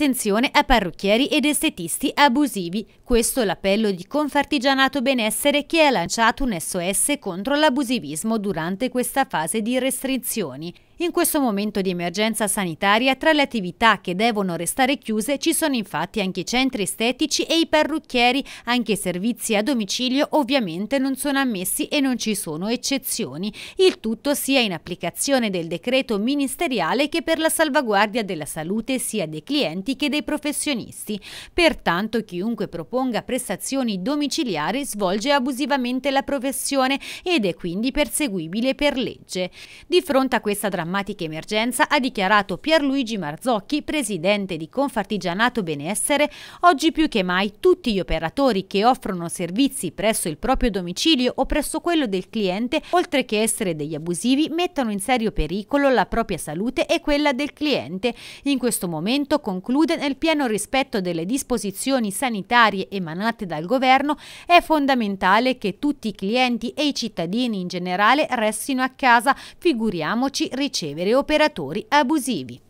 Attenzione a parrucchieri ed estetisti abusivi. Questo è l'appello di Confartigianato Benessere che ha lanciato un SOS contro l'abusivismo durante questa fase di restrizioni. In questo momento di emergenza sanitaria, tra le attività che devono restare chiuse ci sono infatti anche i centri estetici e i parrucchieri, anche i servizi a domicilio ovviamente non sono ammessi e non ci sono eccezioni. Il tutto sia in applicazione del decreto ministeriale che per la salvaguardia della salute sia dei clienti che dei professionisti. Pertanto chiunque proponga prestazioni domiciliari svolge abusivamente la professione ed è quindi perseguibile per legge. Di fronte a questa drammatica drammatica emergenza, ha dichiarato Pierluigi Marzocchi, presidente di Confartigianato Benessere, oggi più che mai tutti gli operatori che offrono servizi presso il proprio domicilio o presso quello del cliente, oltre che essere degli abusivi, mettono in serio pericolo la propria salute e quella del cliente. In questo momento, conclude, nel pieno rispetto delle disposizioni sanitarie emanate dal governo, è fondamentale che tutti i clienti e i cittadini in generale restino a casa, figuriamoci ricevere ricevere operatori abusivi.